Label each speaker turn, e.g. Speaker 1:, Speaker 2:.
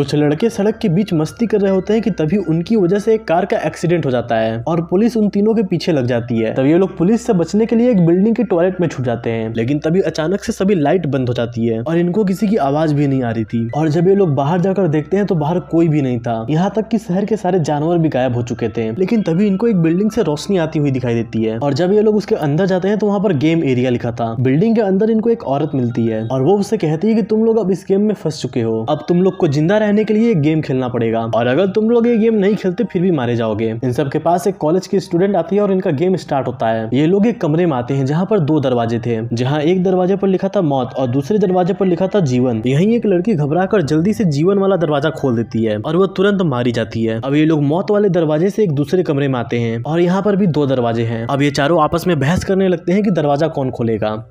Speaker 1: कुछ लड़के सड़क के बीच मस्ती कर रहे होते हैं कि तभी उनकी वजह से एक कार का एक्सीडेंट हो जाता है और पुलिस उन तीनों के पीछे लग जाती है तब ये लोग पुलिस से बचने के लिए एक बिल्डिंग के टॉयलेट में छुप जाते हैं लेकिन तभी अचानक से सभी लाइट बंद हो जाती है और इनको किसी की आवाज भी नहीं आ रही थी और जब ये लोग बाहर जाकर देखते हैं तो बाहर कोई भी नहीं था यहाँ तक की शहर के सारे जानवर भी गायब हो चुके थे लेकिन तभी इनको एक बिल्डिंग से रोशनी आती हुई दिखाई देती है और जब ये लोग उसके अंदर जाते हैं तो वहाँ पर गेम एरिया लिखा था बिल्डिंग के अंदर इनको एक औरत मिलती है और वो उसे कहती है की तुम लोग अब इस गेम में फंस चुके हो अब तुम लोग को जिंदा रहने के लिए एक गेम खेलना पड़ेगा और अगर तुम लोग ये गेम नहीं खेलते फिर भी मारे जाओगे इन सब के पास एक कॉलेज की स्टूडेंट आती है और इनका गेम स्टार्ट होता है ये लोग एक कमरे में आते हैं जहाँ पर दो दरवाजे थे जहाँ एक दरवाजे पर लिखा था मौत और दूसरे दरवाजे पर लिखा था जीवन यही एक लड़की घबरा जल्दी से जीवन वाला दरवाजा खोल देती है और वह तुरंत मारी जाती है अब ये लोग मौत वाले दरवाजे से एक दूसरे कमरे में आते हैं और यहाँ पर भी दो दरवाजे हैं अब ये चारों आपस में बहस करने लगते हैं कि दरवाजा कौन खोलेगा